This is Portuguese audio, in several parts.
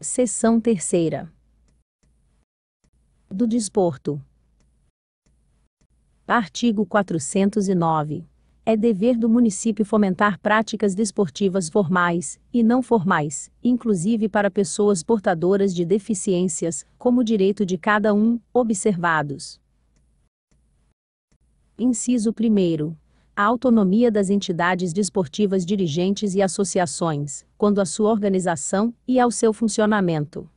sessão terceira. Do desporto. Artigo 409. É dever do município fomentar práticas desportivas formais e não formais, inclusive para pessoas portadoras de deficiências, como direito de cada um, observados. Inciso 1 a autonomia das entidades desportivas dirigentes e associações, quando à sua organização e ao seu funcionamento.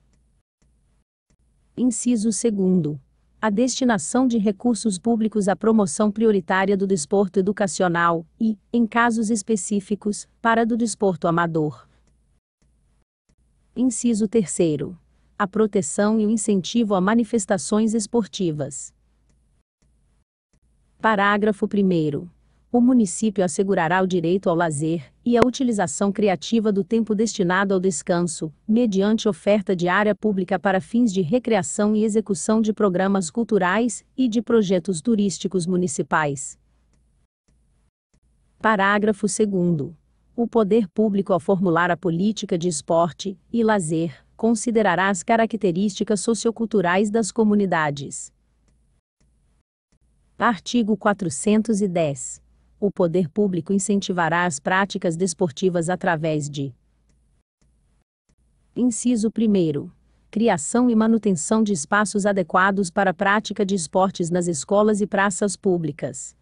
Inciso 2. A destinação de recursos públicos à promoção prioritária do desporto educacional e, em casos específicos, para do desporto amador. Inciso 3. A proteção e o incentivo a manifestações esportivas. Parágrafo 1 o município assegurará o direito ao lazer e à utilização criativa do tempo destinado ao descanso, mediante oferta de área pública para fins de recreação e execução de programas culturais e de projetos turísticos municipais. Parágrafo 2. O poder público, ao formular a política de esporte e lazer, considerará as características socioculturais das comunidades. Artigo 410 o poder público incentivará as práticas desportivas através de Inciso 1. Criação e manutenção de espaços adequados para a prática de esportes nas escolas e praças públicas.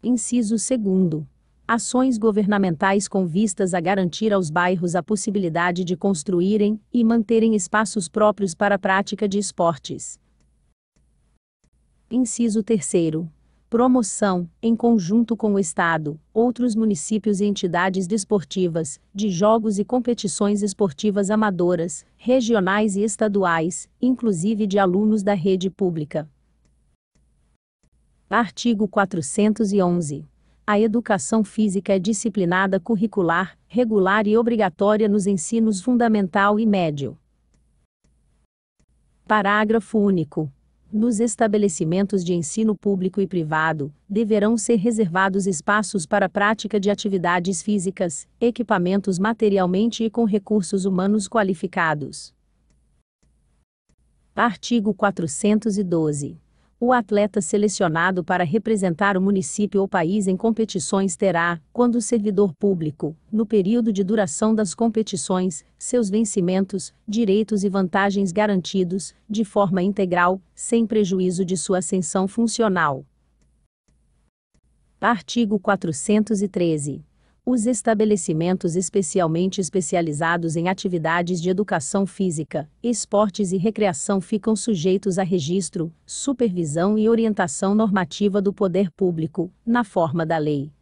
Inciso 2. Ações governamentais com vistas a garantir aos bairros a possibilidade de construírem e manterem espaços próprios para a prática de esportes. Inciso 3 promoção, em conjunto com o Estado, outros municípios e entidades desportivas, de jogos e competições esportivas amadoras, regionais e estaduais, inclusive de alunos da rede pública. Artigo 411. A educação física é disciplinada curricular, regular e obrigatória nos ensinos fundamental e médio. Parágrafo único. Nos estabelecimentos de ensino público e privado, deverão ser reservados espaços para a prática de atividades físicas, equipamentos materialmente e com recursos humanos qualificados. Artigo 412. O atleta selecionado para representar o município ou país em competições terá, quando servidor público, no período de duração das competições, seus vencimentos, direitos e vantagens garantidos, de forma integral, sem prejuízo de sua ascensão funcional. Artigo 413. Os estabelecimentos especialmente especializados em atividades de educação física, esportes e recreação ficam sujeitos a registro, supervisão e orientação normativa do poder público, na forma da lei.